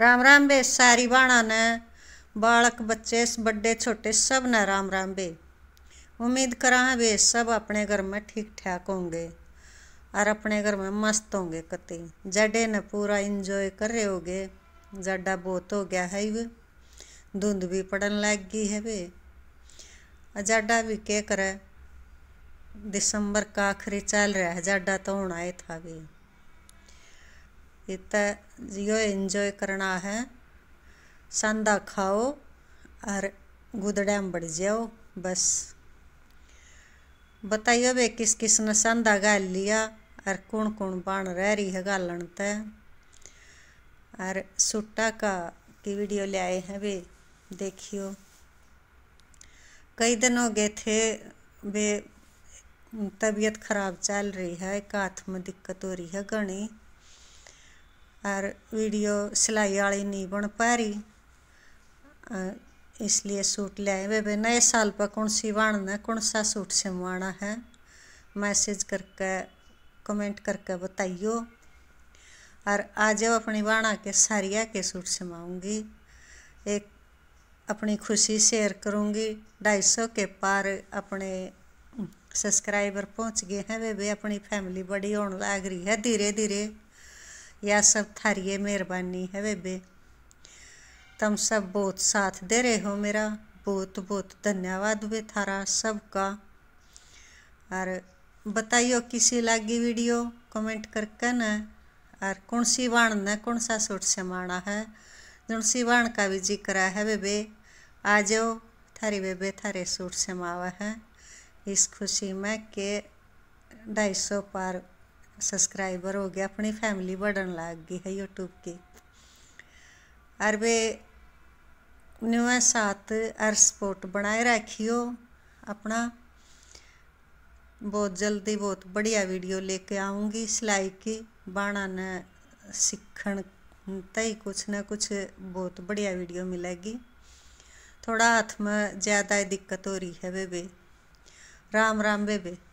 राम राम बे सारी बाणा ने बालक बच्चे बड़े छोटे सब ने राम राम बे उम्मीद करा वे सब अपने घर में ठीक ठाक होंगे और अपने घर में मस्त होंगे कति जडे ने पूरा इंजॉय कर रहे होगे जाडा बहुत हो गया है वे धुंध भी पड़न लग गई है वे जाडा भी क्या करे दिसंबर का आखिरी चल रहा है जाडा तो होना ही था भी इतना जियो एन्जॉय करना है सांदा खाओ और गुदड़िया में बढ़ जाओ बस बताइए बे किस किस ने सांदा गाल लिया और कौन कौन बाण रह रही है गालन ते और सुट्टा का की वीडियो ले आए हैं वे देखियो कई दिन हो गए थे वे तबीयत खराब चल रही है एक हाथ में दिक्कत हो रही है घनी और वीडियो सिलाई वाली नहीं बन पा रही इसलिए सूट ले आए वे नए साल पर कौन सी बनना कौन सा सूट सिलवाना है मैसेज करके कमेंट करके बताइयो और आज अब अपनी बाना के सारिया के सूट सिलवाऊँगी एक अपनी खुशी शेयर करूँगी ढाई सौ के पार अपने सब्सक्राइबर पहुँच गए हैं वे भी अपनी फैमिली बड़ी होने लग रही है धीरे धीरे यह सब थारी मेहरबानी है बेबे तुम सब बहुत साथ दे रहे हो मेरा बहुत बहुत धन्यवाद बे थारा सबका और बताइयो किसी लागी वीडियो कमेंट करके न और कौन सी वाण ने कौन सा सूट से माना है कौन सी वाण का भी जिक्र है बेबे आ जाओ थारी बेबे थारे सूट से मावा है इस खुशी में के ढाई सौ पार सब्सक्राइबर हो गया अपनी फैमिली बढ़न लग गई है यूट्यूब की और वे न्यूए साथ अर सपोर्ट बनाए रखियो अपना बहुत जल्दी बहुत बढ़िया वीडियो लेके आऊँगी सिलाई की बाणा ने सीखण ही कुछ न कुछ बहुत बढ़िया वीडियो मिलेगी थोड़ा हाथ में ज़्यादा दिक्कत हो रही है बेबे राम राम बेबे